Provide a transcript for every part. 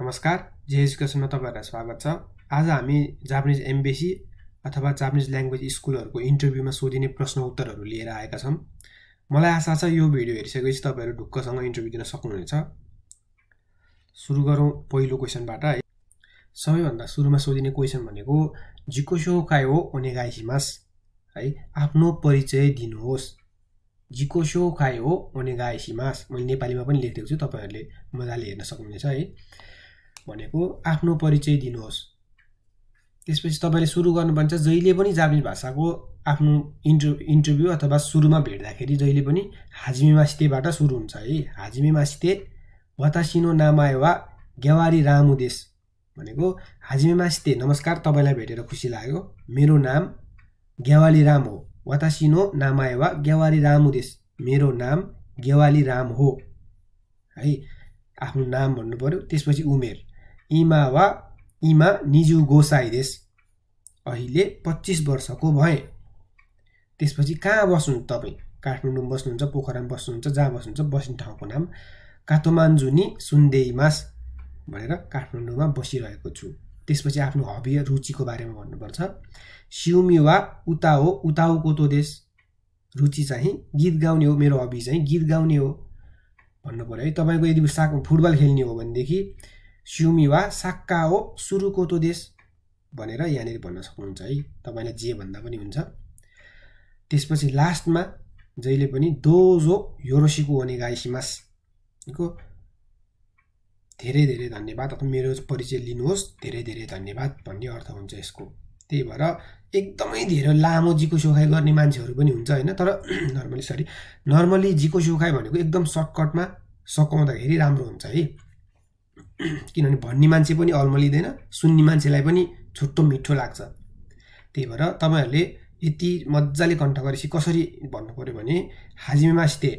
नमस्कार जे एजुकेसनमा तपाईँहरूलाई स्वागत छ आज हामी जापानिज एम्बेसी अथवा जापानिज ल्याङ्ग्वेज स्कुलहरूको इन्टरभ्यूमा सोधिने प्रश्न उत्तरहरू लिएर आएका छौँ मलाई आशा छ यो भिडियो हेरिसकेपछि तपाईँहरू ढुक्कसँग इन्टरभ्यू दिन सक्नुहुनेछ सुरु गरौँ पहिलो क्वेसनबाट है सबैभन्दा सुरुमा सोधिने क्वेसन भनेको जिकोसो काय हो हिमास है आफ्नो परिचय दिनुहोस् जिकोसो खायो ओनेगाई हिमास मैले नेपालीमा पनि लेखिदिएको छु तपाईँहरूले मजाले हेर्न सक्नुहुनेछ है भनेको आफ्नो परिचय दिनुहोस् त्यसपछि तपाईँले सुरु गर्नुपर्छ जहिले पनि जापानिज भाषाको आफ्नो इन्टर इन्टरभ्यू अथवा सुरुमा भेट्दाखेरि जहिले पनि हाजिमे मासितेबाट सुरु हुन्छ है हाजिमे मासिते वतासिनो नामाय वा ग्यावारी रामुदेश भनेको हाजिमे मासिते नमस्कार तपाईँलाई भेटेर खुसी लाग्यो मेरो नाम ग्यावाली राम हो वातासिनो नामाय वा ग्यावारी रामुदेश मेरो नाम ग्यावाली राम हो है आफ्नो नाम भन्नु पऱ्यो त्यसपछि उमेर इमा वा इमा निजु गोसाई देश अहिले पच्चिस वर्षको भएँ त्यसपछि कहाँ बस्नुहुन्छ तपाईँ काठमाडौँ बस्नुहुन्छ पोखरामा बस्नुहुन्छ जहाँ बस्नुहुन्छ बस्ने ठाउँको नाम कातोमान्जुनी सुन्देमास भनेर काठमाडौँमा बसिरहेको छु त्यसपछि आफ्नो हबी रुचिको बारेमा भन्नुपर्छ सिउमी वा हो उताउको तो देश रुचि चाहिँ गीत गाउने हो मेरो हबी चाहिँ गीत गाउने हो भन्नु पऱ्यो है तपाईँको यदि साक फुटबल खेल्ने हो भनेदेखि वा साक्का हो तो देश भनेर यहाँनिर भन्न सक्नुहुन्छ है तपाईँलाई जे भन्दा पनि हुन्छ त्यसपछि लास्टमा जहिले पनि दोजो योरोसीको ओनेगाइसिमास को धेरै धेरै धन्यवाद अथवा मेरो परिचय लिनुहोस् धेरै धेरै धन्यवाद भन्ने अर्थ हुन्छ यसको त्यही भएर एकदमै धेरै लामो जिको सोखाइ गर्ने मान्छेहरू पनि हुन्छ होइन तर नर्मली सरी नर्मली जिको सोखाइ भनेको एकदम सर्टकटमा सघाउँदाखेरि राम्रो हुन्छ है किनभने भन्ने मान्छे पनि अल्मलिँदैन सुन्ने मान्छेलाई पनि छुट्टो मिठो लाग्छ त्यही भएर तपाईँहरूले यति मजाले कण्ठ गरेपछि कसरी भन्नु पऱ्यो भने हाजिमेमास्ते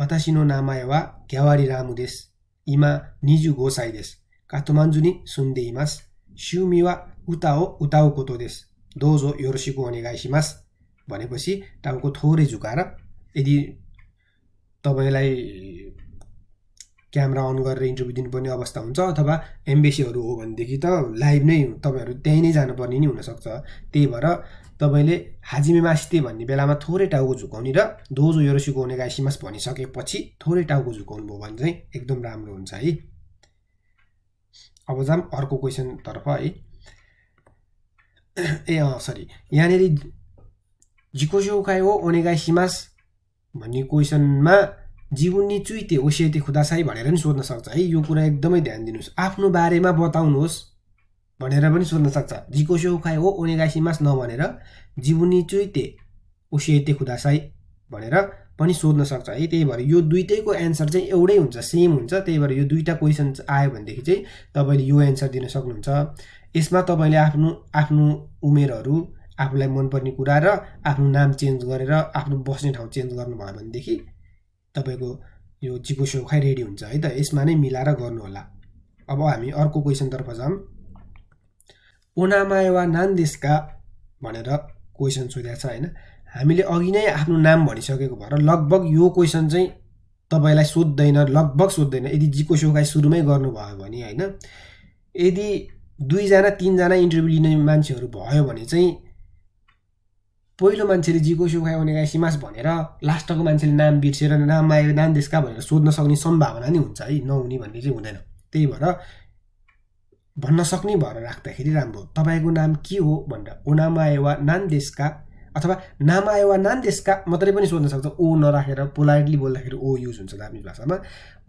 बतासिनो नामाय वा घ्यावारी रामुदेश इमा निजु गोसाइदेश कातुमान्जुनी सुन्दे इमास सिउमी वा उता उताओ उताउ कोतोदेश दोजो योरसिको गाइसिमास भनेपछि टाउको थोरै झुकाएर यदि तपाईँलाई क्यामेरा अन गरेर इन्टरभ्यू दिनुपर्ने अवस्था हुन्छ अथवा एम्बेसीहरू हो भनेदेखि त लाइभ नै तपाईँहरू त्यहीँ नै जानुपर्ने नै हुनसक्छ त्यही भएर तपाईँले हाजिमे मासिते भन्ने बेलामा थोरै टाउको झुकाउने र दोजो योरोसीको हुने गाइसिमास भनिसकेपछि थोरै टाउको झुकाउनु भयो भने चाहिँ एकदम राम्रो हुन्छ है अब जाम अर्को क्वेसनतर्फ है ए अँ सरी यहाँनिर जिकोसोकाइ हो ओनेगाइ सिमास भन्ने क्वेसनमा जीवन चुइते खुदासाई भनेर नि सोध्न सक्छ है यो कुरा एकदमै ध्यान दिनुहोस् आफ्नो बारेमा बताउनुहोस् भनेर पनि सोध्न सक्छ जिको सेउखाइ हो ओनेगासीमास नभनेर भनेर चुइते ओसेते खुदासाई भनेर पनि सोध्न सक्छ है त्यही भएर यो दुइटैको एन्सर चाहिँ एउटै हुन्छ सेम हुन्छ त्यही भएर यो दुइटा क्वेसन आयो भनेदेखि चाहिँ तपाईँले यो एन्सर दिन सक्नुहुन्छ यसमा तपाईँले आफ्नो आफ्नो उमेरहरू आफूलाई मनपर्ने कुरा र आफ्नो नाम चेन्ज गरेर आफ्नो बस्ने ठाउँ चेन्ज गर्नुभयो भनेदेखि तपाईँको यो चिको खाइ रेडी हुन्छ है त यसमा नै मिलाएर गर्नुहोला अब हामी अर्को क्वेसनतर्फ जाऊँ ओनामाया वा देशका भनेर क्वेसन सोधेको छ होइन हामीले अघि नै आफ्नो नाम भनिसकेको भएर लगभग यो क्वेसन चाहिँ तपाईँलाई सोध्दैन लगभग सोध्दैन यदि जिको सेउखाइ सुरुमै गर्नुभयो भने होइन यदि दुईजना तिनजना इन्टरभ्यू लिने मान्छेहरू भयो भने चाहिँ पहिलो मान्छेले जिको सो खायो भने गाइसीमास भनेर लास्टको मान्छेले नाम बिर्सेर नाम आयो नाम देशका भनेर सोध्न सक्ने सम्भावना नै हुन्छ है नहुने भन्ने चाहिँ हुँदैन त्यही भएर भन्न सक्ने भएर राख्दाखेरि राम्रो तपाईँको नाम के हो भनेर आयो वा नान देशका अथवा नाम नामाए वा नान देशका मात्रै पनि सोध्न सक्छ ओ नराखेर पोलाइटली बोल्दाखेरि ओ युज हुन्छ दामी भाषामा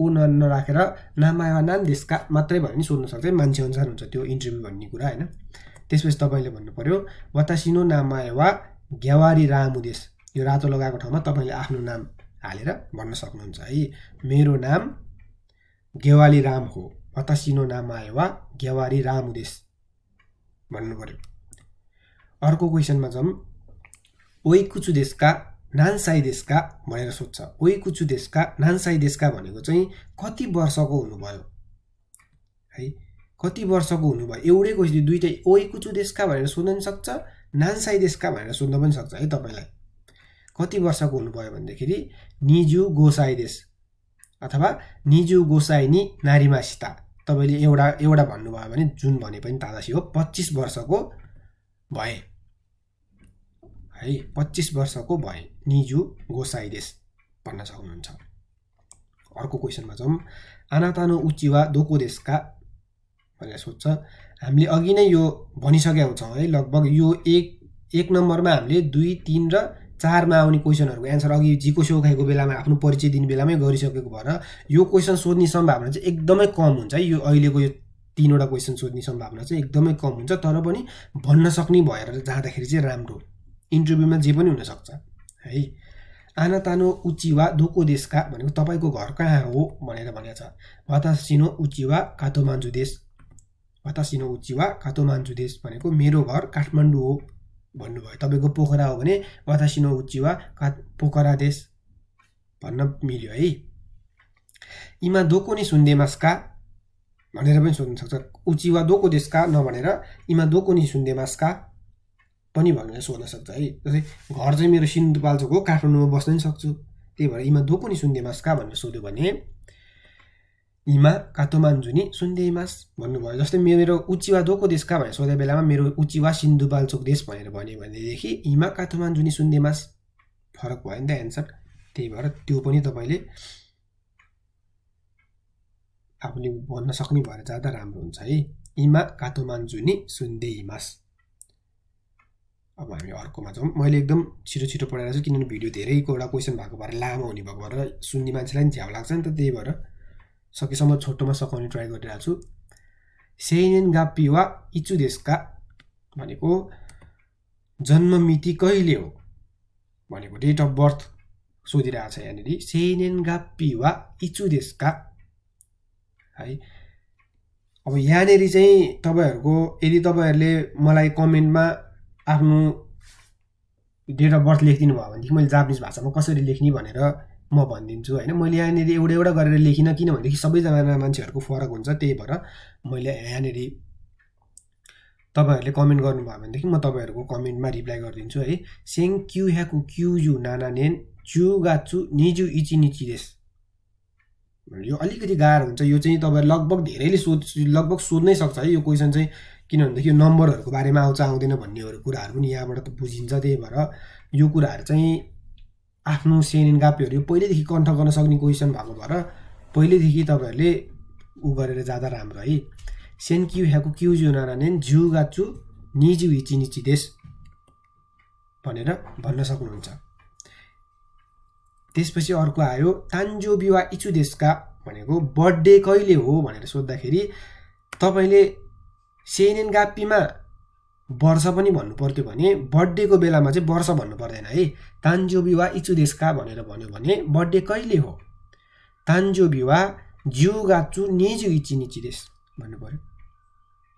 ओ न नराखेर नाम आयो वा नान देशका मात्रै भयो भने सोध्न सक्छ मान्छे अनुसार हुन्छ त्यो इन्टरभ्यू भन्ने कुरा होइन त्यसपछि तपाईँले भन्नु पऱ्यो बतासिनो आयो वा ग्यावारी राम उदेश यो रातो लगाएको ठाउँमा तपाईँले आफ्नो नाम हालेर भन्न सक्नुहुन्छ है मेरो नाम गेवाली राम हो हतासिनो नाम आयो वा गेवारी राम उदेश भन्नु पऱ्यो अर्को क्वेसनमा जाउँ ओइ कुचु देशका नानसाई देशका भनेर सोध्छ ओइ कुचु देशका नानसाई देशका भनेको चाहिँ कति वर्षको हुनुभयो है कति वर्षको हुनुभयो एउटै क्वेसन दुइटै ओइ कुचु देशका भनेर सोध्न सक्छ नान्साई देशका भनेर सोध्न पनि सक्छ है तपाईँलाई कति वर्षको हुनुभयो भनेदेखि निजु गोसाई देश अथवा निजु गोसाइनी नारीमासिता तपाईँले एउटा एउटा भन्नुभयो भने जुन भने पनि तादासी हो पच्चिस वर्षको भए है पच्चिस वर्षको भए निजु गोसाई देश भन्न सक्नुहुन्छ अर्को क्वेसनमा जाउँ आनातानो उचिवा दोको देशका भनेर सोध्छ हामीले अघि नै यो भनिसकेका हुन्छौँ है लगभग यो एक एक नम्बरमा हामीले दुई तिन र चारमा आउने क्वेसनहरूको एन्सर अघि जीको सेउखाएको बेलामा आफ्नो परिचय दिने बेलामै गरिसकेको भएर यो क्वेसन सोध्ने सम्भावना चाहिँ एकदमै कम हुन्छ है यो अहिलेको यो तिनवटा क्वेसन सोध्ने सम्भावना चाहिँ एकदमै कम हुन्छ तर पनि भन्न सक्ने भएर जाँदाखेरि चाहिँ राम्रो इन्टरभ्यूमा जे पनि हुनसक्छ है आना तानो वा दोको देशका भनेको तपाईँको घर कहाँ हो भनेर भनेको छ वातासिनो उचिवा काठमाडौँ देश वातासिनो उची वा कातोमान्चु देश भनेको मेरो घर काठमाडौँ हो भन्नुभयो तपाईँको पोखरा हो भने वातासिनो उची वा का पोखरा देश भन्न मिल्यो है इमा दोको नि सुन्देमास्का भनेर पनि सोध्न सक्छ उची वा दोको देशका नभनेर इमा दोको नि सुन्देमास्का पनि भनेर सोध्न सक्छ है जस्तै घर चाहिँ मेरो सिन्धुपाल्चोक हो काठमाडौँमा बस्न नि सक्छु त्यही भएर इमा दोको नि सुन्देमास्का भनेर सोध्यो भने हिमा कातोमान्जु नि भन्नुभयो जस्तै मेरो उचिवा दोको देशका भनेर सोधे बेलामा मेरो उचिवा बालचोक देश भनेर भन्यो भनेदेखि हिमा कातोमान्जु नि फरक भयो नि त एन्सर त्यही भएर त्यो पनि तपाईँले आफूले भन्न सक्ने भएर जाँदा राम्रो हुन्छ है इमा कातोमान्जु नि सुन्दै अब हामी अर्कोमा जाउँ मैले एकदम छिटो छिटो पढाइरहेको छु किनभने भिडियो धेरैको एउटा क्वेसन भएको भएर लामो हुने भएको भएर सुन्ने मान्छेलाई पनि झ्याउ लाग्छ नि त त्यही भएर सकेसम्म छोटोमा सघाउने ट्राई गरिरहेको छु सेनेन गापी वा देशका भनेको जन्म मिति कहिले हो भनेको डेट अफ बर्थ सोधिरहेको छ यहाँनिर सेनेन गापी वा देशका है अब यहाँनिर चाहिँ तपाईँहरूको यदि तपाईँहरूले मलाई कमेन्टमा आफ्नो डेट अफ बर्थ लेखिदिनु भयो भनेदेखि मैले जापानिज भाषामा कसरी लेख्ने भनेर म भनिदिन्छु होइन मैले यहाँनिर एउटा एउटा गरेर लेखिनँ किनभनेदेखि सबैजना मान्छेहरूको फरक हुन्छ त्यही भएर मैले यहाँनिर तपाईँहरूले कमेन्ट गर्नुभयो भनेदेखि म तपाईँहरूको कमेन्टमा रिप्लाई गरिदिन्छु है सेङ क्यु ह्याकु क्यु यु नाना नेन च्यु गाचु निजु इची निची देश यो अलिकति गाह्रो हुन्छ यो चाहिँ तपाईँ लगभग धेरैले सोध लगभग सोध्नै सक्छ है यो क्वेसन चाहिँ किनभनेदेखि यो नम्बरहरूको बारेमा आउँछ आउँदैन भन्नेहरू कुराहरू पनि यहाँबाट त बुझिन्छ त्यही भएर यो कुराहरू चाहिँ आफ्नो सेन गापेहरू पहिल्यैदेखि कन्ठ गर्न सक्ने क्वेसन भएको भएर पहिल्यैदेखि तपाईँहरूले ऊ गरेर जाँदा राम्रो है सेन क्यु ह्याको क्यु नारायण नराने ज्यू गाचु निजु हिची निची देश भनेर भन्न सक्नुहुन्छ त्यसपछि अर्को आयो तान्जो बिवा इचु देशका भनेको बर्थडे कहिले हो भनेर सोद्धाखेरि तपाईँले सेनेन गापीमा वर्ष पनि भन्नु पर्थ्यो भने बर्थडेको बेलामा चाहिँ वर्ष भन्नु पर्दैन है तान्जो इचु इचुदेशका भनेर भन्यो भने बर्थडे कहिले हो तान्जो विवाह जिउ गाचु निजु इची देश भन्नु पऱ्यो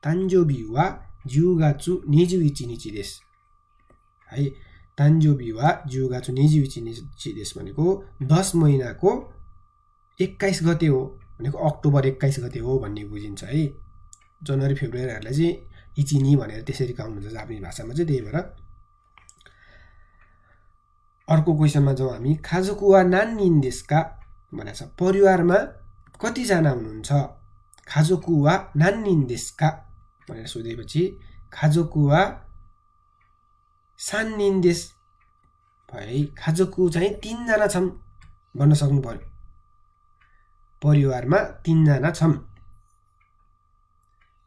तान्जो विवाह जिउ गाचु निजु इची देश है तान्जो विवाह जिउ गाचु निजु इची देश भनेको दस महिनाको एक्काइस गते हो भनेको अक्टोबर एक्काइस गते हो भन्ने बुझिन्छ है जनवरी फेब्रुअरीहरूलाई चाहिँ इचिनी भनेर त्यसरी गाउनुहुन्छ जापानी भाषामा चाहिँ त्यही भएर अर्को क्वेसनमा जाउँ हामी खाजुकुवा देशका भनेको छ परिवारमा कतिजना हुनुहुन्छ खाजुकुवा देशका भनेर सोधेपछि खाजुकुवा सान्निन्देस भए खाजुकु चाहिँ तिनजना छन् भन्न सक्नु पर्यो परिवारमा तिनजना छन्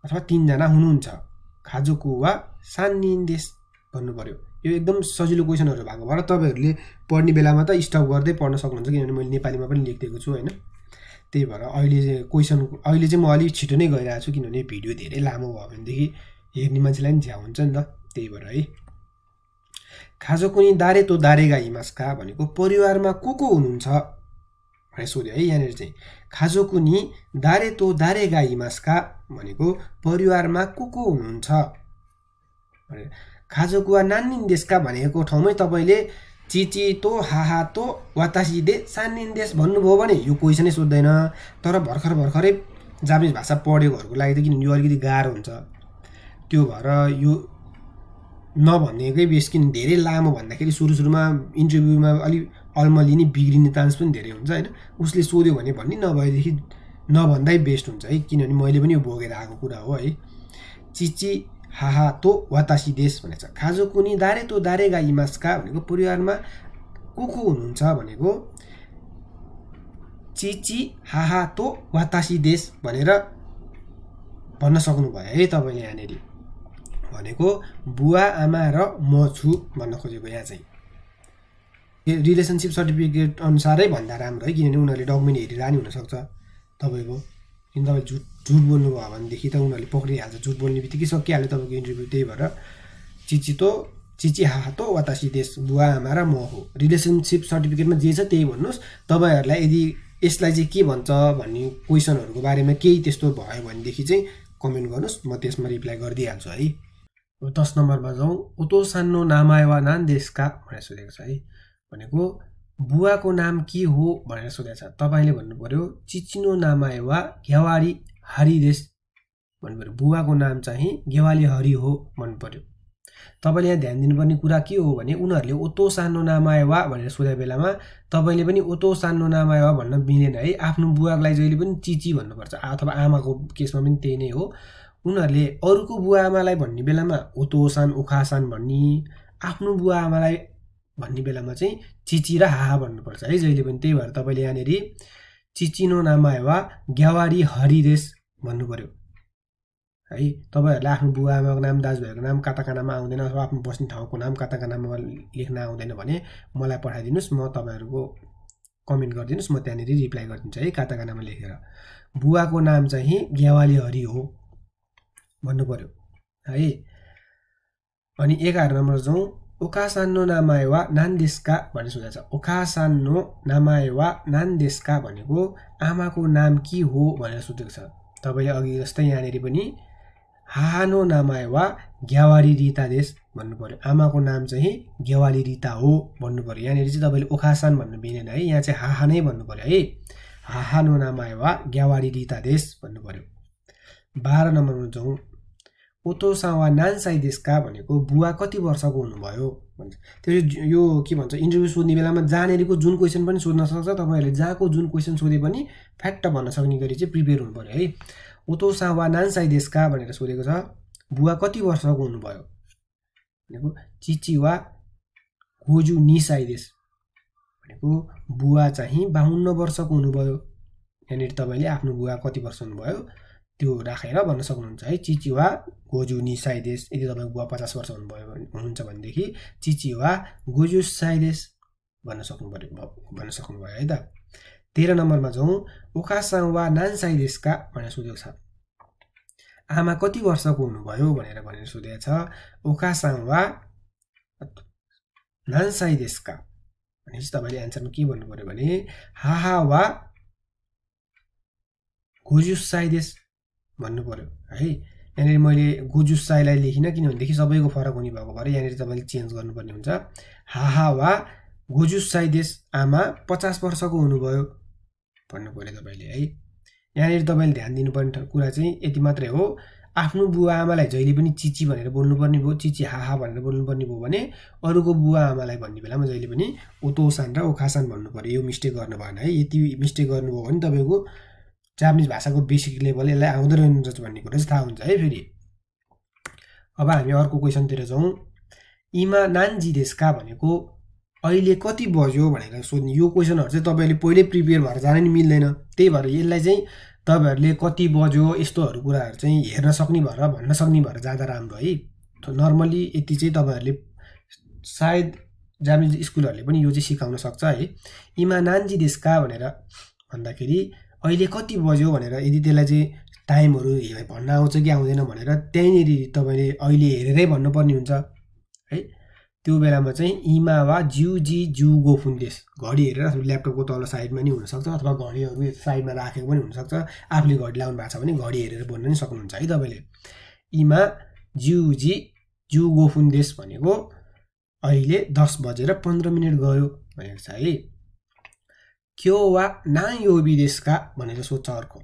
अथवा तिनजना हुनुहुन्छ खाजोको वा सानिन देश भन्नु पऱ्यो यो एकदम सजिलो क्वेसनहरू भएको भएर तपाईँहरूले पढ्ने बेलामा त स्टप गर्दै पढ्न सक्नुहुन्छ किनभने मैले नेपालीमा पनि लेखिदिएको छु होइन त्यही भएर अहिले क्वेसन अहिले चाहिँ म अलिक छिटो नै गइरहेको छु किनभने भिडियो धेरै लामो भयो भनेदेखि हेर्ने मान्छेलाई पनि झ्या हुन्छ नि त त्यही भएर है खाजो कुनै दारे तो दारेगा हिमासका भनेको परिवारमा को को हुनुहुन्छ भनेर सोध्यो है यहाँनिर चाहिँ खाजोकुनी दारे तो दारे मास्का भनेको परिवारमा को को हुनुहुन्छ भनेर खाजोकुवा देशका भनेको ठाउँमै तपाईँले चिची तो हाहा तो सानिन देश भन्नुभयो भने यो क्वेसनै सोध्दैन तर भर्खर भर्खरै जापानिज भाषा पढेकोहरूको लागि त किनभने यो अलिकति गाह्रो हुन्छ त्यो भएर यो नभनेकै बेस किन धेरै लामो भन्दाखेरि सुरु सुरुमा इन्टरभ्यूमा अलिक अल्मलिने बिग्रिने चान्स पनि धेरै हुन्छ होइन उसले सोध्यो भने भन्ने नभएदेखि नभन्दै बेस्ट हुन्छ है किनभने मैले पनि यो भोगेर आएको कुरा हो है चिची हाहा तो वातासी देश भनेको छ खाजो कुनी दारे तो दारे गाई मास्का भनेको परिवारमा को को हुनुहुन्छ भनेको चिची हाहा तो वातासी देश भनेर भन्न सक्नुभयो है तपाईँले यहाँनिर भनेको बुवा आमा र म छु भन्न खोजेको यहाँ चाहिँ रिलेसनसिप सर्टिफिकेट अनुसारै भन्दा राम्रो है किनभने उनीहरूले डकुमेन्ट हेरेर नि हुनसक्छ तपाईँको किन तपाईँले झुट झुट बोल्नुभयो भनेदेखि त उनीहरूले पक्रिहाल्छ झुट बोल्ने बित्तिकै सकिहाल्यो तपाईँको इन्टरभ्यू त्यही भएर चिचितो चिची हातो वातासी देश बुवा आमा र म हो रिलेसनसिप सर्टिफिकेटमा जे छ त्यही भन्नुहोस् तपाईँहरूलाई यदि यसलाई चाहिँ के भन्छ भन्ने क्वेसनहरूको बारेमा केही त्यस्तो भयो भनेदेखि चाहिँ कमेन्ट गर्नुहोस् म त्यसमा रिप्लाई गरिदिइहाल्छु है दस नम्बरमा जाउँ ओतो सानो नामायवा नान देशका भनेर सोधेको छ है भनेको बुवाको नाम के हो भनेर सोधेको छ तपाईँले भन्नु पऱ्यो चिचिनो नामाए वा घेवारी हरिदेश भन्नु पऱ्यो बुवाको नाम चाहिँ घेवाली हरि हो भन्नु पऱ्यो तपाईँले यहाँ ध्यान दिनुपर्ने कुरा के हो भने उनीहरूले ओतो सानो नाम आयो वा भनेर सोधेको बेलामा तपाईँले पनि ओतो सानो नाम आयो वा भन्न मिलेन है आफ्नो बुवालाई जहिले पनि चिची भन्नुपर्छ अथवा आमाको केसमा पनि त्यही नै हो उनीहरूले अरूको बुवा आमालाई भन्ने बेलामा ओतो ओसान उखासान भन्ने आफ्नो बुवा आमालाई भन्ने बेलामा चाहिँ चिची र हाहा भन्नुपर्छ है जहिले पनि त्यही भएर तपाईँले यहाँनिर चिचिनो नामा वा ग्यावारी हरिदेश भन्नु पऱ्यो है तपाईँहरूलाई आफ्नो बुवा आमाको नाम दाजुभाइको नाम काताकानामा आउँदैन अथवा आफ्नो बस्ने ठाउँको नाम काताकानामा लेख्न आउँदैन भने मलाई पठाइदिनुहोस् म तपाईँहरूको कमेन्ट गरिदिनुहोस् म त्यहाँनिर रिप्लाई गरिदिन्छु है काताकानामा लेखेर बुवाको नाम चाहिँ ग्यावाली हरि हो भन्नु पऱ्यो है अनि एघार नम्बर जाउँ ओकासान नो नामाए वा नान्देस्का भन्ने सोधाएको छ ओकासान नो नामाए वा नान्देस्का भनेको आमाको नाम के हो भनेर सोधेको छ तपाईँले अघि जस्तै यहाँनिर पनि हाहानो नामाए वा ग्यावारी रिता देश भन्नु पऱ्यो आमाको नाम चाहिँ ग्यावाली रिता हो भन्नु पऱ्यो यहाँनिर चाहिँ तपाईँले ओखासान भन्नु मिलेन है यहाँ चाहिँ हाहा नै भन्नु पऱ्यो है हाहानो नामाए वा ग्यावारी रिता देश भन्नु पऱ्यो बाह्र नम्बरमा जाउँ नान साई देशका भनेको बुवा कति वर्षको हुनुभयो भन्छ त्यो यो के भन्छ इन्टरभ्यू सोध्ने बेलामा जहाँनेरिको जुन क्वेसन पनि सोध्न सक्छ तपाईँहरूले जहाँको जुन क्वेसन सोधे पनि फ्याक्ट भन्न सक्ने गरी चाहिँ प्रिपेयर हुनु पऱ्यो है ओतो नान साई देशका भनेर सोधेको छ बुवा कति वर्षको हुनुभयो भनेको चिचिवा गोजु निसाई देश भनेको बुवा चाहिँ बाहुन्न वर्षको हुनुभयो यहाँनिर तपाईँले आफ्नो बुवा कति वर्ष हुनुभयो त्यो राखेर भन्न सक्नुहुन्छ है चिचिवा गोजु देश यदि तपाईँको बुवा पचास वर्ष हुनुभयो हुनुहुन्छ भनेदेखि चिचिवा गोजु देश भन्न सक्नु पऱ्यो भन्न सक्नुभयो है त तेह्र नम्बरमा जाउँ ओखासाङ वा देशका भनेर सोधेको छ आमा कति वर्षको हुनुभयो भनेर भनेर सोधेको छ उखासाङ वा नानसाइदेशका भनेपछि तपाईँले एन्सरमा के भन्नु पऱ्यो भने हाहा वा देश भन्नु पऱ्यो है यहाँनिर मैले गोजुस साईलाई लेखिनँ किनभनेदेखि सबैको फरक हुने भएको भएर यहाँनिर तपाईँले चेन्ज गर्नुपर्ने हुन्छ हाहा वा साई देश आमा पचास वर्षको हुनुभयो भन्नु पऱ्यो तपाईँले है यहाँनिर तपाईँले ध्यान दिनुपर्ने कुरा चाहिँ यति मात्रै हो आफ्नो बुवा आमालाई जहिले पनि चिची भनेर बोल्नुपर्ने भयो चिची हाहा भनेर बोल्नुपर्ने भयो भने अरूको बुवा आमालाई भन्ने बेलामा जहिले पनि ओतोसान र ओखासान भन्नु पऱ्यो यो मिस्टेक गर्नु भएन है यति मिस्टेक गर्नुभयो भने तपाईँको जापानिज भाषाको बेसिक लेभल यसलाई आउँदो रहेछ भन्ने कुरा चाहिँ थाहा हुन्छ है फेरि अब हामी अर्को क्वेसनतिर जाउँ इमा नान्जी देशका भनेको अहिले कति बज्यो भनेर सोध्ने यो क्वेसनहरू चाहिँ तपाईँहरूले पहिल्यै प्रिपेयर भएर जान नि मिल्दैन त्यही भएर यसलाई चाहिँ तपाईँहरूले कति बज्यो यस्तोहरू कुराहरू चाहिँ हेर्न सक्ने भएर भन्न सक्ने भएर जाँदा राम्रो है नर्मली यति चाहिँ तपाईँहरूले सायद जापानिज स्कुलहरूले पनि यो चाहिँ सिकाउन सक्छ है इमा नान्जी देशका भनेर भन्दाखेरि अहिले कति बज्यो भनेर यदि त्यसलाई चाहिँ टाइमहरू भन्न आउँछ कि आउँदैन भनेर त्यहीँनिर तपाईँले अहिले हेरेरै भन्नुपर्ने हुन्छ है त्यो बेलामा चाहिँ इमा वा जिउ जी जिउ गो घडी हेरेर ल्यापटपको तल साइडमा नि हुनसक्छ अथवा घडीहरू साइडमा राखेको पनि हुनसक्छ आफूले घडी लाउनु भएको छ भने घडी हेरेर बोल्न नि सक्नुहुन्छ है तपाईँले इमा जिउ जी जिउ गो भनेको अहिले दस बजेर पन्ध्र मिनट गयो भनेको छ है क्यो वा नाङ यो विदेशका भनेर सोध्छ अर्को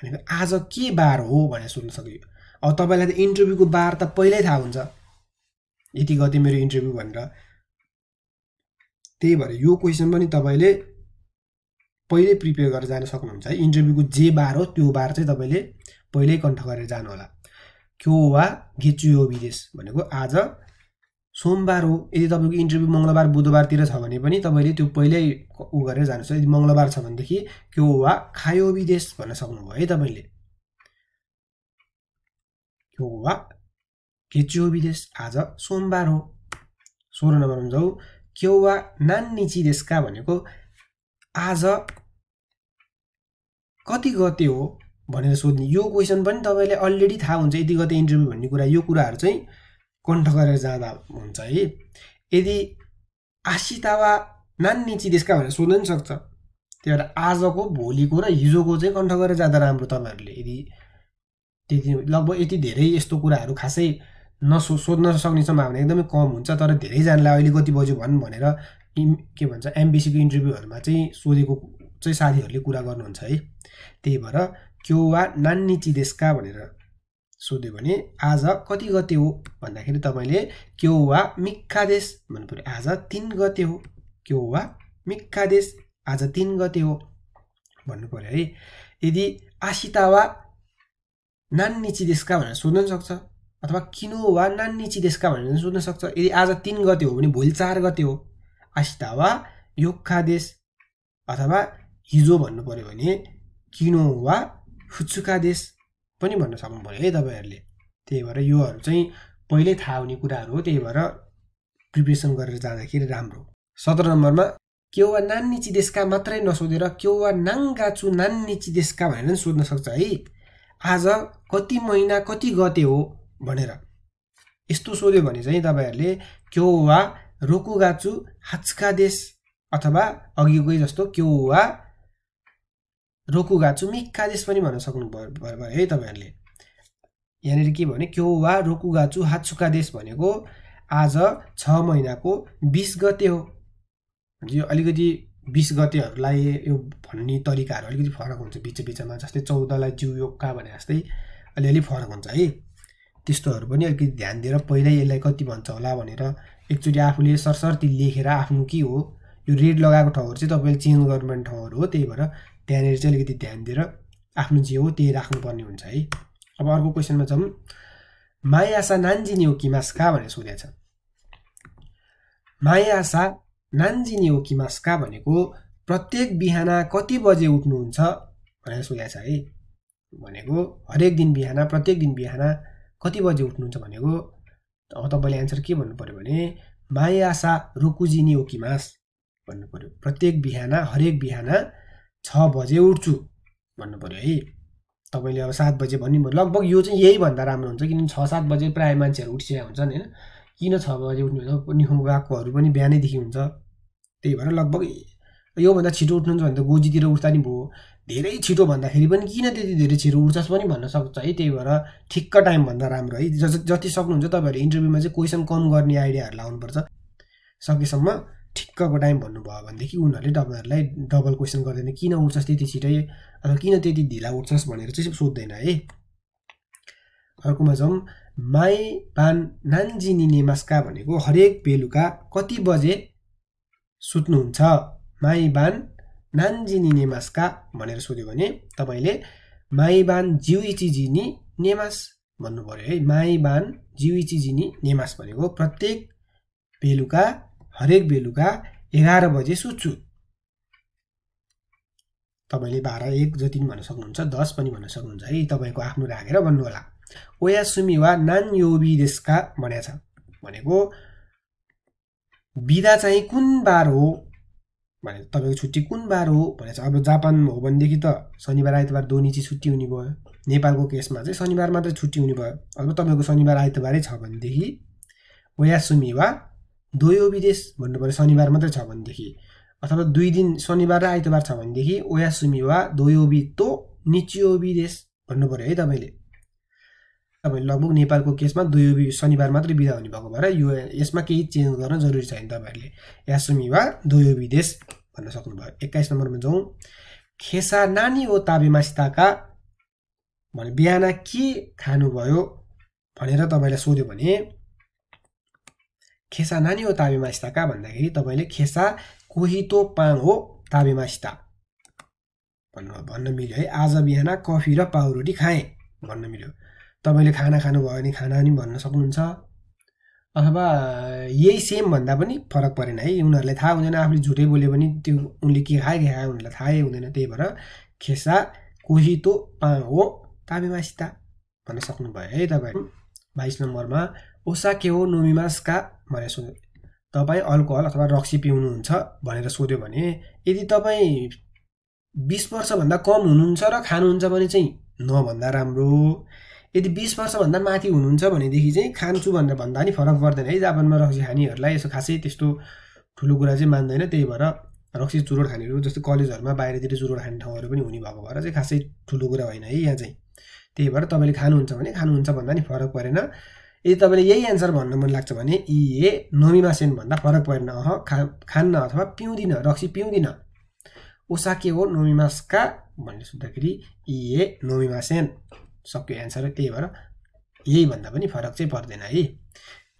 अनि आज के बार हो भनेर सोध्न सक्यो अब तपाईँलाई त इन्टरभ्यूको बार त पहिल्यै थाहा हुन्छ यति गते मेरो इन्टरभ्यू भनेर त्यही भएर यो क्वेसन पनि तपाईँले पहिल्यै प्रिपेयर गरेर जान सक्नुहुन्छ है इन्टरभ्यूको जे बार हो त्यो बार चाहिँ तपाईँले पहिल्यै कन्ठ गरेर जानुहोला क्यो वा गेचु यो विदेश भनेको आज सोमबार हो यदि तपाईँको इन्टरभ्यू मङ्गलबार बुधबारतिर छ भने पनि तपाईँले त्यो पहिल्यै ऊ गरेर जानुहोस् यदि मङ्गलबार छ भनेदेखि क्यो वा खायो विदेश भन्न सक्नुभयो है तपाईँले क्यो वा केचियो विदेश आज सोमबार हो सोह्र नम्बरमा जाउँ क्यो वा नान्निची देशका भनेको आज कति गते हो भनेर सोध्ने यो क्वेसन पनि तपाईँले अलरेडी थाहा हुन्छ यति गते इन्टरभ्यू भन्ने कुरा यो कुराहरू चाहिँ कण्ठ गरेर जाँदा हुन्छ है यदि आशिता वा नान्नी देशका भनेर सोध्न पनि सक्छ त्यही भएर आजको भोलिको र हिजोको चाहिँ कण्ठ गरेर जाँदा राम्रो तपाईँहरूले यदि त्यति लगभग यति धेरै यस्तो कुराहरू खासै नसो सोध्न सक्ने सम्भावना एकदमै कम हुन्छ तर धेरैजनालाई अहिले कति बज्यो भन् भनेर के भन्छ एमबिसीको इन्टरभ्यूहरूमा चाहिँ सोधेको चाहिँ साथीहरूले कुरा गर्नुहुन्छ है त्यही भएर क्यो वा नान्नी चिदेशका भनेर सोध्यो भने आज कति गते हो भन्दाखेरि तपाईँले क्यो वा देश भन्नु पऱ्यो आज तिन गते हो क्यो वा देश आज तिन गते हो भन्नु पऱ्यो है यदि आसिता वा नान्निची देशका भनेर सोध्न सक्छ अथवा किनो वा नान्निची देशका भनेर सोध्न सक्छ यदि आज तिन गते हो भने भोलि चार गते हो आसिता वा देश अथवा हिजो भन्नु पऱ्यो भने किनो वा देश पनि भन्न सक्नु पऱ्यो है तपाईँहरूले त्यही भएर योहरू चाहिँ पहिल्यै थाहा हुने कुराहरू हो त्यही भएर प्रिपेरेसन गरेर जाँदाखेरि राम्रो सत्र नम्बरमा केवा नान्नी चिदेशका मात्रै नसोधेर केवा नाङ्गाचु नान्नी चिदेशका भनेर पनि सोध्न सक्छ है आज कति महिना कति गते हो भनेर यस्तो सोध्यो भने चाहिँ तपाईँहरूले केवा रोकुगाचु हाचका देश अथवा अघिकै जस्तो केवा रोकुगा मिक्कादेश पनि भन्न सक्नु भयो है तपाईँहरूले यहाँनिर के भने क्यो वा रोकुगाचु देश भनेको आज छ महिनाको बिस गते हो यो अलिकति बिस गतेहरूलाई यो भन्ने तरिकाहरू अलिकति फरक हुन्छ बिच बिचमा जस्तै चौधलाई जिउ योगका भने जस्तै अलिअलि फरक हुन्छ है त्यस्तोहरू पनि अलिकति ध्यान दिएर पहिल्यै यसलाई कति भन्छ होला भनेर एकचोटि आफूले सरसर्ती लेखेर आफ्नो के हो यो रेड लगाएको ठाउँहरू चाहिँ तपाईँले चेन्ज गर्नुपर्ने ठाउँहरू हो त्यही भएर त्यहाँनिर चाहिँ अलिकति ध्यान दिएर आफ्नो जे हो त्यही राख्नुपर्ने हुन्छ है अब अर्को क्वेसनमा जाउँ माया आशा नान्जिनी हो कहाँ भनेर सोधेको छ आशा नान्जिनी हो कहाँ भनेको प्रत्येक बिहान कति बजे उठ्नुहुन्छ भनेर सोधेको छ है भनेको हरेक दिन बिहान प्रत्येक दिन बिहान कति बजे उठ्नुहुन्छ भनेको अब तपाईँले एन्सर के भन्नु पऱ्यो भने माया आशा रुकुजिनी हो मास भन्नु पऱ्यो प्रत्येक बिहान हरेक बिहान छ बजे उठ्छु भन्नु पऱ्यो है तपाईँले अब सात बजे भन्नु लगभग यो चाहिँ यही भन्दा राम्रो हुन्छ किनभने छ सात बजे प्रायः मान्छेहरू उठिसकेका हुन्छन् होइन किन छ बजे उठ्नुहुन्छ नि गएकोहरू पनि बिहानैदेखि हुन्छ त्यही भएर लगभग योभन्दा छिटो उठ्नुहुन्छ भने त गोजीतिर उठ्दा नि भयो धेरै छिटो भन्दाखेरि पनि किन त्यति धेरै छिटो उठ्छस् पनि भन्न सक्छ है त्यही भएर ठिक्क टाइमभन्दा राम्रो है जति सक्नुहुन्छ तपाईँहरू इन्टरभ्यूमा चाहिँ क्वेसन कम गर्ने आइडियाहरू लाउनुपर्छ सकेसम्म ठिक्कको टाइम भन्नुभयो भनेदेखि उनीहरूले तपाईँहरूलाई डबल क्वेसन गर्दैन किन उठ्छस् त्यति छिटै अथवा किन त्यति ढिला उठ्छस् भनेर चाहिँ सोध्दैन है अर्कोमा जाउँ माई पान नान्जिनी नेमास्का भनेको हरेक बेलुका कति बजे सुत्नुहुन्छ माई बान नान्जिनी नेमास्का भनेर सोध्यो भने तपाईँले माई बान जिनी नेमास भन्नु पऱ्यो है माई बान जिनी नेमास भनेको प्रत्येक बेलुका हरेक बेलुका एघार बजे सुत्छु तपाईँले बाह्र एक जति भन्न सक्नुहुन्छ दस पनि भन्न सक्नुहुन्छ है तपाईँको आफ्नो राखेर भन्नुहोला ओया सुमी वा नान योबी देशका भनेको छ भनेको बिदा चाहिँ कुन बार हो भने तपाईँको छुट्टी कुन बार हो भने चाहिँ अब जापान हो भनेदेखि त शनिबार आइतबार दोनिची छुट्टी हुने भयो नेपालको केसमा चाहिँ शनिबार मात्रै छुट्टी हुने भयो अब तपाईँको शनिबार आइतबारै छ भनेदेखि ओयासुमी वा दोयो विदेश भन्नु पऱ्यो शनिबार मात्रै छ भनेदेखि अथवा दुई दिन शनिबार र आइतबार छ भनेदेखि ओया सुमी वा दोयोबी तो निचियो विदेश भन्नु पऱ्यो है तपाईँले तपाईँले लगभग नेपालको केसमा दुयोबी शनिबार मात्रै बिदा हुने भएको भएर यो यसमा केही चेन्ज गर्न जरुरी छैन तपाईँहरूले या सुमी वा दोयो विदेश भन्न सक्नुभयो एक्काइस नम्बरमा जाउँ खेसा नानी ओ सिताका भने बिहान के खानुभयो भनेर तपाईँलाई सोध्यो भने खेसा नानी हो ताबेमास्ता का भन्दाखेरि तपाईँले खेसा कोहितो पाङ हो ताबेमासिता भन्नु भन्न मिल्यो है आज बिहान कफी र पाउरोटी खाएँ भन्न मिल्यो तपाईँले खाना खानुभयो भने खाना पनि भन्न सक्नुहुन्छ अथवा यही सेम भन्दा पनि फरक परेन है उनीहरूलाई थाहा हुँदैन आफूले झुटै बोल्यो भने त्यो उनले के खाए के खाए उनीहरूलाई थाहै हुँदैन त्यही भएर खेसा कोहितो पाङ हो ताबेमासिता भन्न सक्नुभयो है तपाईँ बाइस नम्बरमा ओसाके हो का भनेर सोध्यो तपाईँ अल्कोहल अथवा रक्सी पिउनुहुन्छ भनेर सोध्यो भने यदि तपाईँ बिस वर्षभन्दा कम हुनुहुन्छ र खानुहुन्छ भने चाहिँ नभन्दा राम्रो यदि बिस वर्षभन्दा माथि हुनुहुन्छ भनेदेखि चाहिँ खान्छु भनेर भन्दा नि फरक पर्दैन है जापानमा रक्सी खानेहरूलाई यसो खासै त्यस्तो ठुलो कुरा चाहिँ मान्दैन त्यही भएर रक्सी चुरोड खानेहरू जस्तो कलेजहरूमा बाहिरतिर चुरोड खाने ठाउँहरू पनि हुने भएको भएर चाहिँ खासै ठुलो कुरा होइन है यहाँ चाहिँ त्यही भएर तपाईँले खानुहुन्छ भने खानुहुन्छ भन्दा नि फरक परेन यदि तपाईँले यही एन्सर भन्नु मन लाग्छ भने ए सेन भन्दा फरक परेन अह खा खान्न अथवा पिउँदिन रक्सी पिउँदिन ओसा के हो नोमिमासका भनेर सोद्धाखेरि इए नोमिमासेन सक्यो एन्सर त्यही भएर यही भन्दा पनि फरक चाहिँ पर्दैन है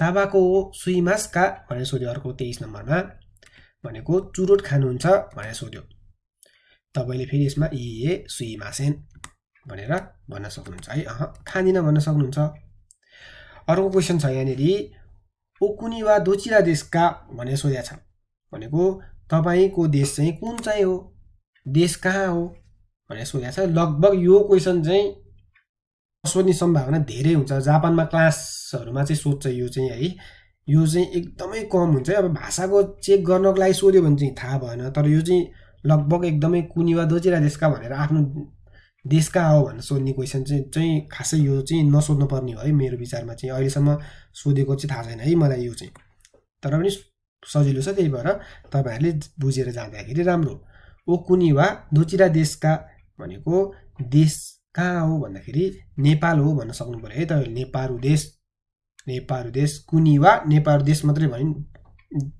ताबाको हो सुइमासका भनेर सोध्यो अर्को तेइस नम्बरमा भनेको चुरोट खानुहुन्छ भनेर सोध्यो तपाईँले फेरि यसमा इए सुइमासेन भनेर भन्न सक्नुहुन्छ है अह खाँदिन भन्न सक्नुहुन्छ अर्को क्वेसन छ यहाँनिर ओकुनी वा दोचिरा देशका भनेर सोधेको छ भनेको तपाईँको देश चाहिँ कुन चाहिँ हो देश कहाँ हो भनेर सोधेको छ लगभग यो क्वेसन चाहिँ सोध्ने सम्भावना धेरै हुन्छ जापानमा क्लासहरूमा चाहिँ सोध्छ यो चाहिँ है यो चाहिँ एकदमै कम हुन्छ अब भाषाको चेक गर्नको लागि सोध्यो भने चाहिँ थाहा भएन तर यो चाहिँ लगभग एकदमै कुनी वा दोचिरा देशका भनेर आफ्नो देश कहाँ हो भनेर सोध्ने क्वेसन चाहिँ चाहिँ खासै यो चाहिँ नसोध्नुपर्ने हो है मेरो विचारमा चाहिँ अहिलेसम्म सोधेको चाहिँ थाहा छैन है मलाई यो चाहिँ तर पनि सजिलो छ त्यही भएर तपाईँहरूले बुझेर जाँदाखेरि राम्रो ओ कुनी वा दोचिरा देशका भनेको देश कहाँ हो भन्दाखेरि नेपाल हो भन्न सक्नु पऱ्यो है तपाईँ नेपालु देश नेपालु देश कुनी वा नेपाल देश मात्रै भनि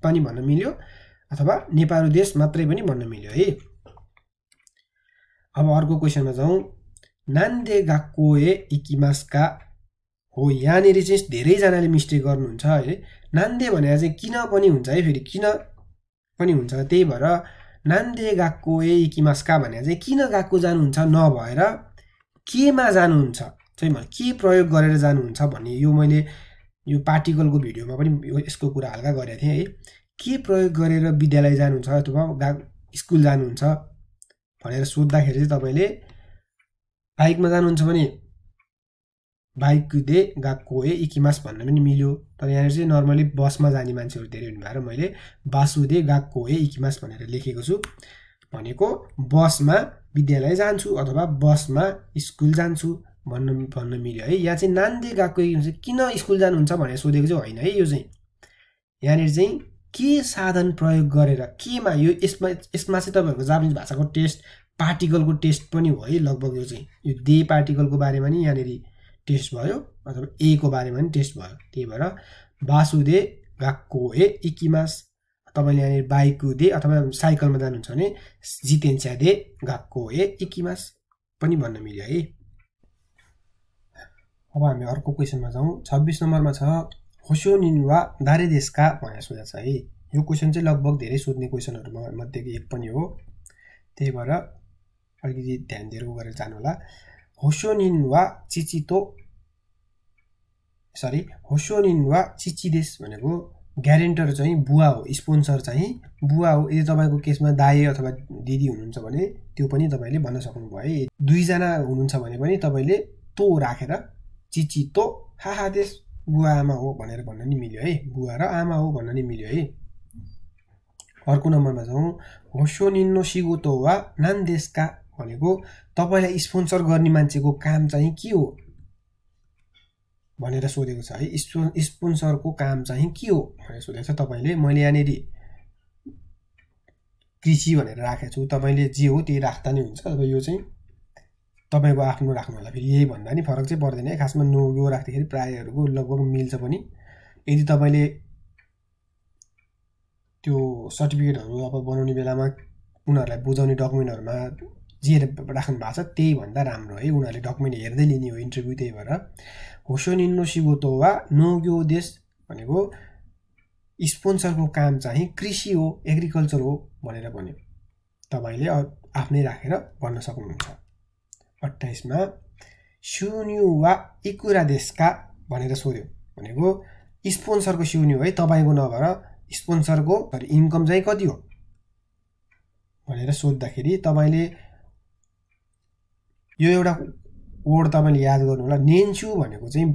पनि भन्न मिल्यो अथवा नेपाल देश मात्रै पनि भन्न मिल्यो है अब अर्को क्वेसनमा जाउँ नान्दे गएको ए इकिमास्का हो यहाँनिर चाहिँ धेरैजनाले मिस्टेक गर्नुहुन्छ है नान्दे भनेर चाहिँ किन पनि हुन्छ है फेरि किन पनि हुन्छ त्यही भएर नान्दे गएको ए इकिमास्का भनेर चाहिँ किन गएको जानुहुन्छ नभएर केमा जानुहुन्छ चाहिँ मलाई के प्रयोग गरेर जानुहुन्छ भन्ने यो मैले यो पार्टिकलको भिडियोमा पनि यसको कुरा हल्का गरेको थिएँ है के प्रयोग गरेर विद्यालय जानुहुन्छ अथवा गा स्कुल जानुहुन्छ भनेर सोद्धाखेरि चाहिँ तपाईँले बाइकमा जानुहुन्छ भने बाइक कुदे गएको ए इकिमास भन्न पनि मिल्यो तर यहाँनिर चाहिँ नर्मली बसमा जाने मान्छेहरू धेरै हुने भएर मैले बासुदे गएको ए इकिमास भनेर लेखेको छु भनेको बसमा विद्यालय जान्छु अथवा बसमा स्कुल जान्छु भन्नु भन्न मिल्यो है यहाँ चाहिँ नान्दे गएको किन स्कुल जानुहुन्छ भनेर सोधेको चाहिँ होइन है यो चाहिँ यहाँनिर चाहिँ के साधन प्रयोग गरेर केमा यो यसमा यसमा चाहिँ तपाईँहरूको जापानिज भाषाको टेस्ट पार्टिकलको टेस्ट पनि हो है लगभग यो चाहिँ यो दे पार्टिकलको बारेमा नि यहाँनिर टेस्ट भयो अथवा ए को बारेमा नि टेस्ट भयो त्यही भएर बासुदे गाको ए इकिमास तपाईँले यहाँनिर बाइकु दे अथवा साइकलमा जानुहुन्छ भने जितेन्स्या दे गाको ए इकिमास पनि भन्न मिल्यो है अब हामी अर्को क्वेसनमा जाउँ छब्बिस नम्बरमा छ होसियोनिन वा दारे देशका भनेर सोधेको छ है यो क्वेसन चाहिँ लगभग धेरै सोध्ने क्वेसनहरूमा मध्येको एक पनि हो त्यही भएर अलिकति ध्यान दिएर उ गरेर जानुहोला होसियोनिन वा चिचितो सरी होसियोनिन वा देश भनेको ग्यारेन्टर चाहिँ बुवा हो स्पोन्सर चाहिँ बुवा हो यदि तपाईँको केसमा दाए अथवा दिदी हुनुहुन्छ भने त्यो पनि तपाईँले भन्न सक्नुभयो है दुईजना हुनुहुन्छ भने पनि तपाईँले तो राखेर चिची तो हाहा देश बुवा आमा हो भनेर भन्न नि मिल्यो है बुवा र आमा हो भन्न नि मिल्यो है अर्को नम्बरमा जाउँ होसो निन्नो सिगोतो वा देशका भनेको तपाईँलाई स्पोन्सर गर्ने मान्छेको काम चाहिँ के हो भनेर सोधेको छ है स्पो स्पोन्सरको काम चाहिँ के हो भनेर सोधेको छ तपाईँले मैले यहाँनिर कृषि भनेर राखेको छु तपाईँले जे हो त्यही राख्दा नै हुन्छ अब यो चाहिँ तपाईँको आफ्नो राख्नु होला फेरि यही भन्दा नि फरक चाहिँ पर्दैन है खासमा नो यो राख्दाखेरि प्रायःहरूको लगभग मिल्छ पनि यदि तपाईँले त्यो सर्टिफिकेटहरू अब बनाउने बेलामा उनीहरूलाई बुझाउने डकुमेन्टहरूमा जे राख्नु भएको छ त्यही भन्दा राम्रो है उनीहरूले डकुमेन्ट हेर्दै लिने हो इन्टरभ्यू त्यही भएर होसोनिन्नो सिगोतो वा नोग्यो देश भनेको स्पोन्सरको काम चाहिँ कृषि हो एग्रिकल्चर हो भनेर भन्यो तपाईँले आफ्नै राखेर भन्न सक्नुहुन्छ अट्ठाइसमा वा इकुरा देशका भनेर सोध्यो भनेको स्पोन्सरको सिउन्यु है तपाईँको नभएर स्पोन्सरको इन्कम चाहिँ कति हो भनेर सोद्धाखेरि तपाईँले यो एउटा वर्ड तपाईँले याद गर्नु होला नेन्स्यु भनेको चाहिँ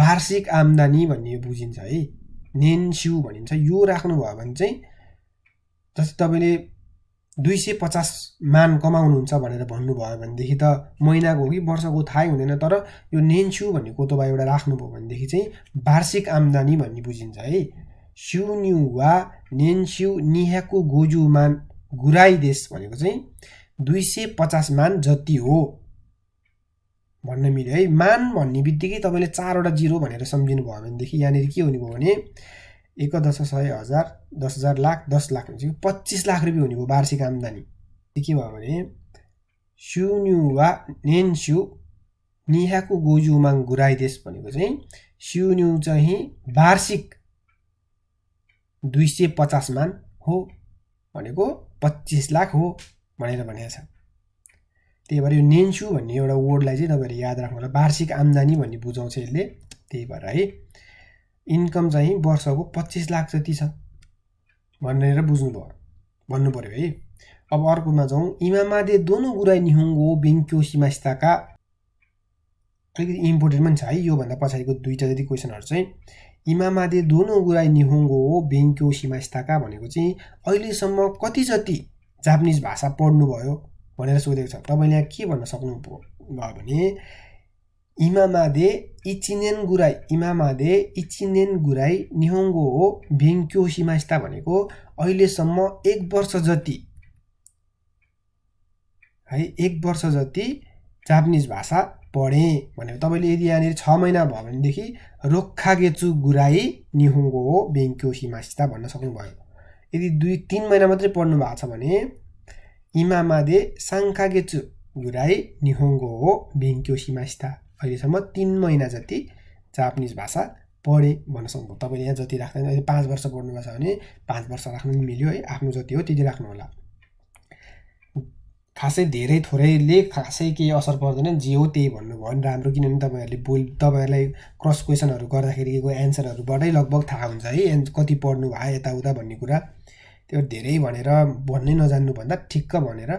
वार्षिक आम्दानी भन्ने बुझिन्छ है नेन्स्यु भनिन्छ यो राख्नुभयो भने चाहिँ जस्तै तपाईँले दुई सय पचास मान कमाउनुहुन्छ भनेर भन्नुभयो भनेदेखि त महिनाको हो कि वर्षको थाहै हुँदैन तर यो नेन्स्यु भन्ने कोतोबा एउटा राख्नुभयो भनेदेखि चाहिँ वार्षिक आम्दानी भन्ने बुझिन्छ है सिउन्यु वा नेन्स्यु निहाको गोजु मान देश भनेको चाहिँ दुई सय पचास मान जति हो भन्न मिल्यो है मान भन्ने बित्तिकै तपाईँले चारवटा जिरो भनेर सम्झिनु भयो भनेदेखि यहाँनिर के हुने भयो भने एक दश सय हजार दस हजार लाख दस लाख भनेपछि पच्चिस लाख रुपियाँ हुने भयो वार्षिक आम्दानी त्यो के भयो भने सिउन्युवा नेन्स्यु निहाको गोजु उमाङ गुराइदेश भनेको चाहिँ सिउन्यु चाहिँ वार्षिक दुई सय पचास मान हो भनेको पच्चिस लाख हो भनेर भनेको छ त्यही भएर यो नेन्सु भन्ने एउटा वर्डलाई चाहिँ तपाईँहरू याद राख्नु होला वार्षिक आम्दानी भन्ने बुझाउँछ यसले त्यही भएर है इन्कम चाहिँ वर्षको पच्चिस लाख जति छ भनेर भयो भन्नु पऱ्यो है अब अर्कोमा जाउँ इमामादे दोनो गुराई निहुङ्गो बेङ्क्यो सिमास्ताका अलिकति इम्पोर्टेन्ट पनि छ है योभन्दा पछाडिको दुईवटा जति क्वेसनहरू चाहिँ इमामादे दोनो गुराई निहुङ्गो बेङ्क्यो सिमास्ताका भनेको चाहिँ अहिलेसम्म कति जति जापानिज भाषा पढ्नुभयो भनेर सोधेको छ तपाईँले यहाँ के भन्न सक्नु भयो भने इचिनेन इचिनेन गुराई गुराई निहोङ्गो हो सिमास्ता भनेको अहिलेसम्म एक वर्ष जति है एक वर्ष जति जापानिज भाषा पढेँ भने तपाईँले यदि यहाँनिर छ महिना भयो भनेदेखि रोक्खागेचु गुराई निहोङ्गो हो बेङ्क्यो सिमास्ता भन्न सक्नुभयो यदि दुई तिन महिना मात्रै पढ्नु भएको छ भने इमामादे साङ्खागेचु गुराई निहोङ्गो हो भेङ्क्यो सिमास्ता अहिलेसम्म तिन महिना जति जापानिज भाषा पढेँ भन्न सक्नु तपाईँले यहाँ जति राख्दैन अहिले पाँच वर्ष पढ्नुभएको छ भने पाँच वर्ष राख्नु पनि मिल्यो है आफ्नो जति हो त्यति होला खासै धेरै थोरैले खासै केही असर पर्दैन जे हो त्यही भन्नुभयो भने राम्रो किनभने तपाईँहरूले बोल तपाईँहरूलाई क्रस क्वेसनहरू गर्दाखेरिको एन्सरहरूबाटै लगभग थाहा हुन्छ है एन् कति पढ्नु भयो यताउता भन्ने कुरा त्यो धेरै भनेर भन्नै नजान्नुभन्दा ठिक्क भनेर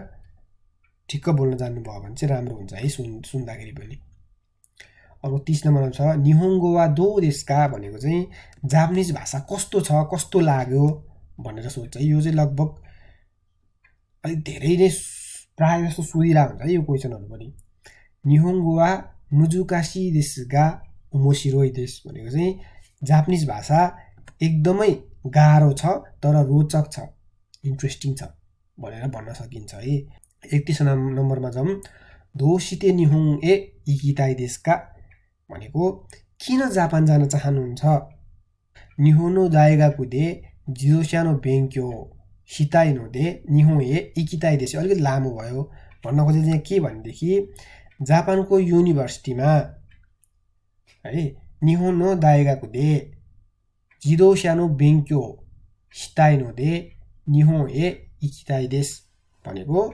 ठिक्क बोल्न जान्नुभयो भने चाहिँ राम्रो हुन्छ है सुन् सुन्दाखेरि पनि अब तिस नम्बरमा छ वा दो देशका भनेको चाहिँ जापानिज भाषा कस्तो छ कस्तो लाग्यो भनेर सोध्छ यो चाहिँ लगभग अलिक धेरै नै प्रायः जस्तो सोधिरहेको हुन्छ है यो क्वेसनहरू पनि वा मुजुकासी देशका उमोसिरो देश भनेको चाहिँ जापानिज भाषा एकदमै गाह्रो छ तर रोचक छ इन्ट्रेस्टिङ छ भनेर भन्न सकिन्छ है एकतिस नम्बरमा जाउँ दोसिते निहुङ ए इकिताई देशका भनेको किन जापान जान चाहनुहुन्छ निहोनो जाएगा कुदे सानो बेङ्क्यो हिताइ नोदे निहो ए इकिताइ देश अलिकति लामो भयो भन्न खोजेको चाहिँ के भनेदेखि जापानको युनिभर्सिटीमा है निहोनो दाएगाको कुदे जिरो सानो बेङ्क्यो हिताइ नोदे निहो ए इकिताइ देश भनेको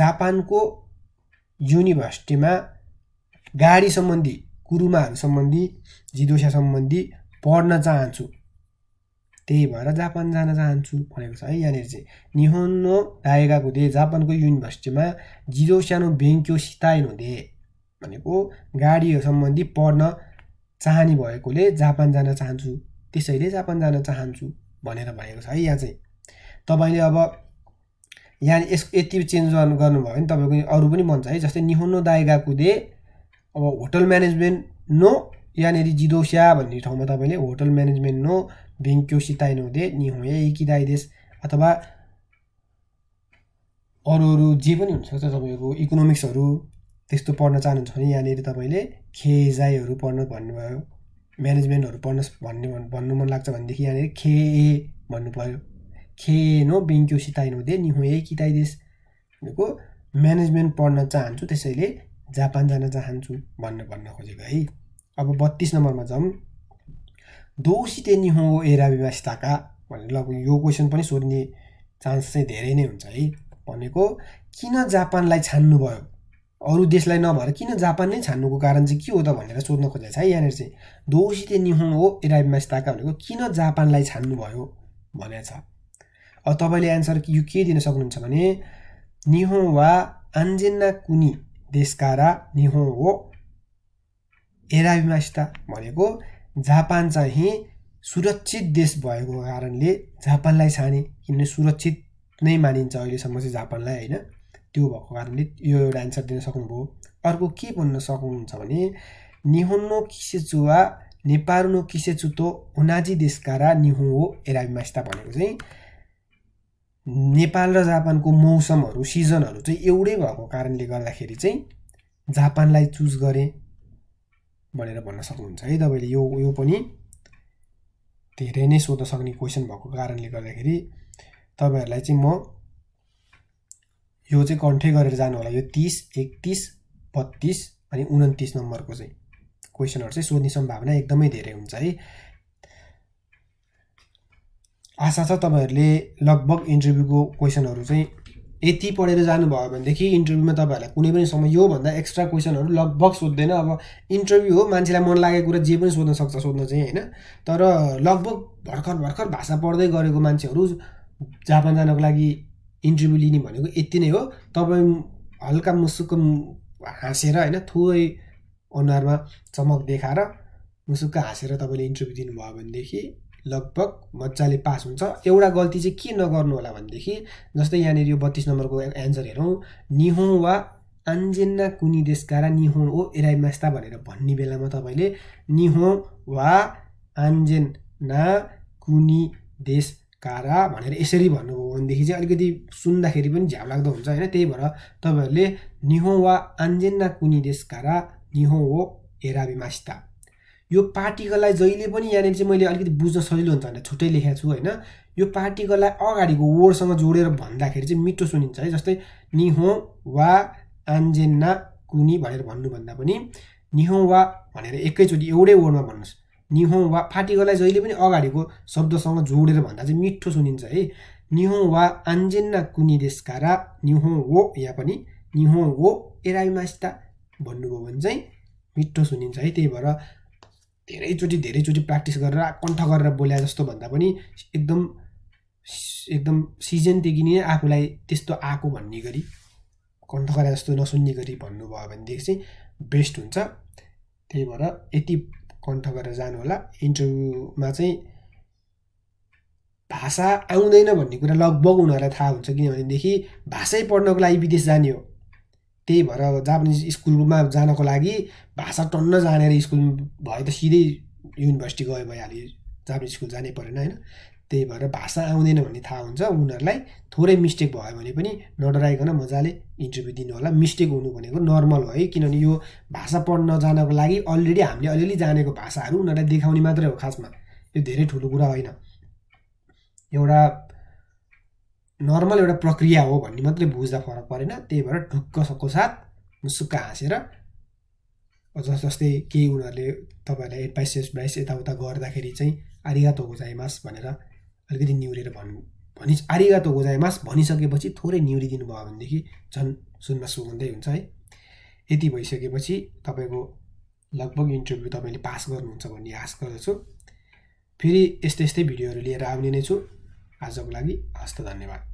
जापानको युनिभर्सिटीमा गाडी सम्बन्धी कुरुमाहरू सम्बन्धी जिदोसिया सम्बन्धी पढ्न चाहन्छु त्यही भएर जापान जान चाहन्छु भनेको छ है यहाँनिर चाहिँ निहोन्नो दायगाको दे जापानको युनिभर्सिटीमा जिरो सानो बेङ्क्यो सिताइनो दे भनेको गाडीहरू सम्बन्धी पढ्न चाहने भएकोले जापान जान चाहन्छु त्यसैले जापान जान चाहन्छु भनेर भनेको छ है यहाँ चाहिँ तपाईँले अब यहाँ यस यति चेन्ज गर्नु गर्नुभयो भने तपाईँको अरू पनि भन्छ है जस्तै निहोन्नो दायगाको दे अब होटल म्यानेजमेन्ट नो यहाँनिर जिदोसिया भन्ने ठाउँमा तपाईँले होटल म्यानेजमेन्ट नो भेङ्क्यो सिताइनहुँदै निहोए इकिदाइदेश अथवा अरू अरू जे पनि हुनसक्छ तपाईँको इकोनोमिक्सहरू त्यस्तो पढ्न चाहनुहुन्छ भने यहाँनिर तपाईँले खेजाइहरू पढ्न भन्नुभयो म्यानेजमेन्टहरू पढ्न भन्ने भन्नु मन लाग्छ भनेदेखि यहाँनिर खे ए भन्नु पऱ्यो खे नो बेङ्क्यो सिताइनहुँदै निहोए किताइदेश भनेको म्यानेजमेन्ट पढ्न चाहन्छु त्यसैले जापान जान चाहन्छु भनेर भन्न खोजेको है अब बत्तिस नम्बरमा जाउँ तेनी निहो एरा व्यवस्थाका भनेर लगभग यो क्वेसन पनि सोध्ने चान्स चाहिँ धेरै नै हुन्छ है भनेको किन जापानलाई छान्नुभयो अरू देशलाई नभएर किन जापान नै छान्नुको कारण चाहिँ के हो त भनेर सोध्न खोजेको छ है यहाँनिर चाहिँ दोसिते निहो हो स्थाका भनेको किन जापानलाई छान्नुभयो भनेको छ अब तपाईँले एन्सर यो के दिन सक्नुहुन्छ भने निहो वा आन्जेन्ना कुनी ですから日本を選びました भनेको जापान चाहिँ सुरक्षित देश भएको कारणले जापानलाई छाने किनभने सुरक्षित नै मानिन्छ अहिलेसम्म चाहिँ जापानलाई होइन त्यो भएको कारणले यो एउटा एन्सर दिन सक्नुभयो अर्को के भन्न सक्नुहुन्छ भने निहुन्नो किसेचु वा नेपाल नो किसेचु त उनाजी देशकारा निहुँ हो एराबिमास्ता भनेको चाहिँ नेपाल र जापानको मौसमहरू सिजनहरू चाहिँ एउटै भएको कारणले गर्दाखेरि चाहिँ जापानलाई चुज गरे भनेर भन्न सक्नुहुन्छ है तपाईँले यो यो पनि धेरै नै सोध्न सक्ने क्वेसन भएको कारणले गर्दाखेरि तपाईँहरूलाई चाहिँ म यो चाहिँ कन्ठै गरेर जानु होला यो तिस एकतिस बत्तिस अनि उन्तिस नम्बरको चाहिँ क्वेसनहरू चाहिँ सोध्ने सम्भावना एकदमै धेरै हुन्छ है आशा छ तपाईँहरूले लगभग इन्टरभ्यूको क्वेसनहरू चाहिँ यति पढेर जानुभयो भनेदेखि इन्टरभ्यूमा तपाईँहरूलाई कुनै पनि समय योभन्दा एक्स्ट्रा क्वेसनहरू लगभग सोध्दैन अब इन्टरभ्यू हो मान्छेलाई मन लागेको कुरा जे पनि सोध्न सक्छ सोध्न चाहिँ होइन तर लगभग भर्खर भर्खर भाषा पढ्दै गरेको मान्छेहरू जापान जानको लागि इन्टरभ्यू लिने भनेको यति नै हो तपाईँ हल्का मुसुक्क हाँसेर होइन थोरै अनुहारमा चमक देखाएर मुसुक्क हाँसेर तपाईँले इन्टरभ्यू दिनुभयो भनेदेखि लगभग मजाले पास हुन्छ एउटा गल्ती चाहिँ के नगर्नु होला भनेदेखि जस्तै यहाँनिर यो बत्तिस नम्बरको एन्सर हेरौँ निहो वा आन्जेन्ना कुनी देशकारा निहोँ ओ एराइमास्ता भनेर भन्ने बेलामा तपाईँले निहो वा आन्जेन न कुनी देश कारा भनेर यसरी भन्नुभयो भनेदेखि चाहिँ अलिकति सुन्दाखेरि पनि झ्याउ लाग्दो हुन्छ होइन त्यही भएर तपाईँहरूले निहो वा आन्जेन्ना कुनी देश कारा निहो ओ एराबिमास्ता यो पार्टिकललाई जहिले पनि यहाँनिर चाहिँ मैले अलिकति बुझ्न सजिलो हुन्छ भनेर छुट्टै लेखेको छु होइन यो पार्टिकललाई अगाडिको वर्डसँग जोडेर भन्दाखेरि चाहिँ मिठो सुनिन्छ है जस्तै निहो वा आन्जेन्ना कुनी भनेर भन्नुभन्दा पनि निहो वा भनेर एकैचोटि एउटै वर्डमा भन्नुहोस् निहो वा पार्टिकललाई जहिले पनि अगाडिको शब्दसँग जोडेर भन्दा चाहिँ मिठो सुनिन्छ है निहो वा आन्जेन्ना कुनी देशकारा निहो वो या पनि निहो वो एराइमास्ता भन्नुभयो भने चाहिँ मिठो सुनिन्छ है त्यही भएर धेरैचोटि धेरैचोटि प्र्याक्टिस गरेर कण्ठ गरेर बोल्या जस्तो भन्दा पनि एकदम एकदम सिजनदेखि नै आफूलाई त्यस्तो आएको भन्ने गरी कण्ठ गरे जस्तो नसुन्ने गरी भन्नुभयो भनेदेखि चाहिँ बेस्ट हुन्छ त्यही भएर यति कण्ठ गरेर जानु होला इन्टरभ्यूमा चाहिँ भाषा आउँदैन भन्ने कुरा लगभग उनीहरूलाई थाहा हुन्छ किनभनेदेखि भाषै पढ्नको लागि विदेश जाने हो त्यही भएर जापानिज स्कुलमा जानको लागि भाषा टन्न जानेर स्कुल भए त सिधै युनिभर्सिटी गयो भइहाल्यो जापानिज स्कुल जानै परेन होइन त्यही भएर भाषा आउँदैन भन्ने थाहा हुन्छ उनीहरूलाई थोरै मिस्टेक भयो भने पनि नडराइकन मजाले इन्टरभ्यू दिनु होला मिस्टेक हुनु भनेको नर्मल हो है किनभने यो भाषा पढ्न जानको लागि अलरेडी हामीले अलिअलि जानेको भाषाहरू उनीहरूलाई देखाउने मात्रै हो खासमा यो धेरै ठुलो कुरा होइन एउटा नर्मल एउटा प्रक्रिया हो भन्ने मात्रै बुझ्दा फरक परेन त्यही भएर ढुक्कको साथ मुसुक्क हाँसेर जस जस्तै केही उनीहरूले तपाईँहरूलाई एडभाइस एडभाइस यताउता गर्दाखेरि चाहिँ आरिगातो गोजाइमास भनेर अलिकति निहुरेर भन्नु भनि आरिगातो गोजाइमास भनिसकेपछि थोरै निहुरिदिनु भयो भनेदेखि झन् सुनमा सुगन्धै हुन्छ है यति भइसकेपछि तपाईँको लगभग इन्टरभ्यू तपाईँले पास गर्नुहुन्छ भन्ने आश गर्दछु फेरि यस्तै यस्तै भिडियोहरू लिएर आउने नै छु आजको लागि हस्त धन्यवाद